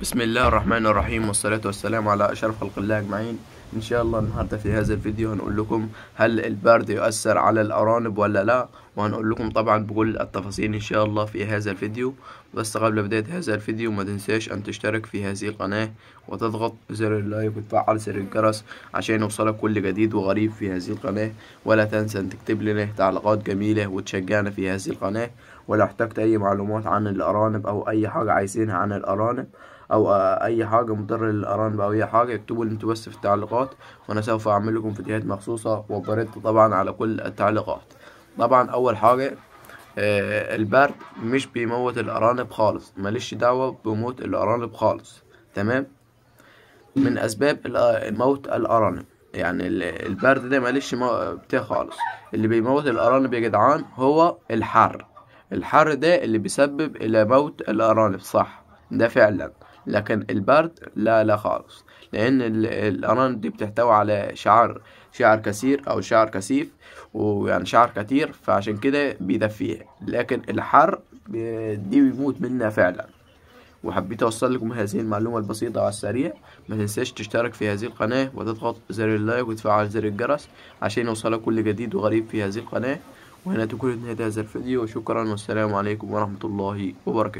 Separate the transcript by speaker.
Speaker 1: بسم الله الرحمن الرحيم والصلاة والسلام على أشرف خلق الله أجمعين إن شاء الله النهاردة في هذا الفيديو هنقول لكم هل البرد يؤثر على الأرانب ولا لا وهنقول لكم طبعا بكل التفاصيل إن شاء الله في هذا الفيديو بس قبل بداية هذا الفيديو ما تنساش أن تشترك في هذه القناة وتضغط زر اللايك وتفعل زر الجرس عشان يوصلك كل جديد وغريب في هذه القناة ولا تنسى أن تكتب لنا تعليقات جميلة وتشجعنا في هذه القناة ولو احتجت أي معلومات عن الأرانب أو أي حاجة عايزينها عن الأرانب او آه، اي حاجه مضره للارانب او اي حاجه اكتبوا لي انتوا بس في التعليقات وانا سوف اعمل لكم فيديوهات مخصوصه وبرد طبعا على كل التعليقات طبعا اول حاجه آه البرد مش بيموت الارانب خالص ماليش دعوه بموت الارانب خالص تمام من اسباب آه، موت الارانب يعني البرد ده ماليش بتاع خالص اللي بيموت الارانب يا جدعان هو الحر الحر ده اللي بيسبب الى موت الارانب صح ده فعلا لكن البرد لا لا خالص لأن الأرانب دي بتحتوي على شعر شعر كثير أو شعر كثيف ويعني شعر كتير فعشان كده بيدفيها لكن الحر دي بيموت منها فعلا وحبيت أوصل لكم هذه المعلومة البسيطة على السريع ما تنساش تشترك في هذه القناة وتضغط زر اللايك وتفعل زر الجرس عشان يوصلك كل جديد وغريب في هذه القناة وهنا تكون نهاية هذا الفيديو وشكرا والسلام عليكم ورحمة الله وبركاته